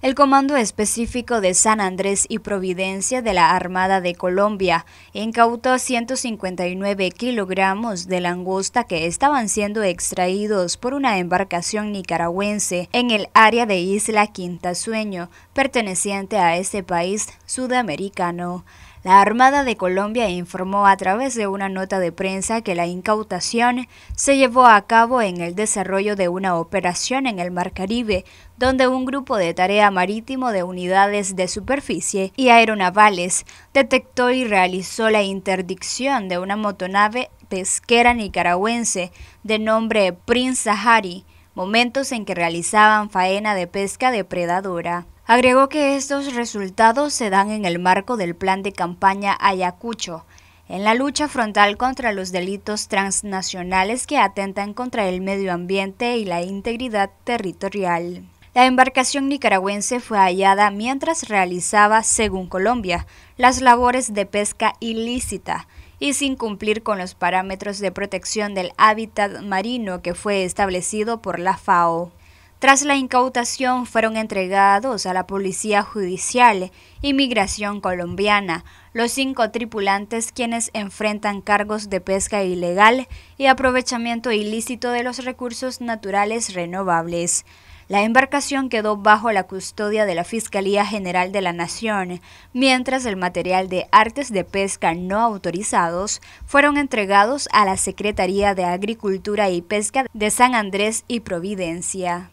El Comando Específico de San Andrés y Providencia de la Armada de Colombia incautó 159 kilogramos de langosta que estaban siendo extraídos por una embarcación nicaragüense en el área de Isla Quinta Sueño, perteneciente a ese país sudamericano. La Armada de Colombia informó a través de una nota de prensa que la incautación se llevó a cabo en el desarrollo de una operación en el Mar Caribe, donde un grupo de tarea marítimo de unidades de superficie y aeronavales detectó y realizó la interdicción de una motonave pesquera nicaragüense de nombre Prince Sahari, momentos en que realizaban faena de pesca depredadora. Agregó que estos resultados se dan en el marco del plan de campaña Ayacucho, en la lucha frontal contra los delitos transnacionales que atentan contra el medio ambiente y la integridad territorial. La embarcación nicaragüense fue hallada mientras realizaba, según Colombia, las labores de pesca ilícita y sin cumplir con los parámetros de protección del hábitat marino que fue establecido por la FAO. Tras la incautación fueron entregados a la Policía Judicial y Migración Colombiana los cinco tripulantes quienes enfrentan cargos de pesca ilegal y aprovechamiento ilícito de los recursos naturales renovables. La embarcación quedó bajo la custodia de la Fiscalía General de la Nación, mientras el material de artes de pesca no autorizados fueron entregados a la Secretaría de Agricultura y Pesca de San Andrés y Providencia.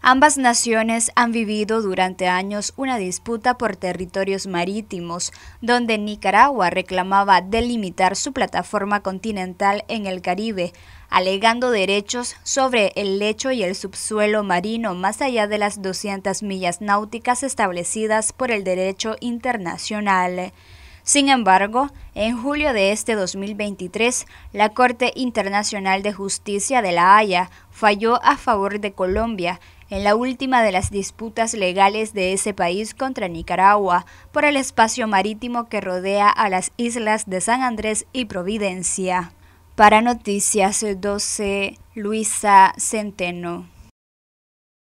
Ambas naciones han vivido durante años una disputa por territorios marítimos, donde Nicaragua reclamaba delimitar su plataforma continental en el Caribe, alegando derechos sobre el lecho y el subsuelo marino más allá de las 200 millas náuticas establecidas por el derecho internacional. Sin embargo, en julio de este 2023, la Corte Internacional de Justicia de La Haya falló a favor de Colombia en la última de las disputas legales de ese país contra Nicaragua por el espacio marítimo que rodea a las islas de San Andrés y Providencia. Para Noticias 12, Luisa Centeno.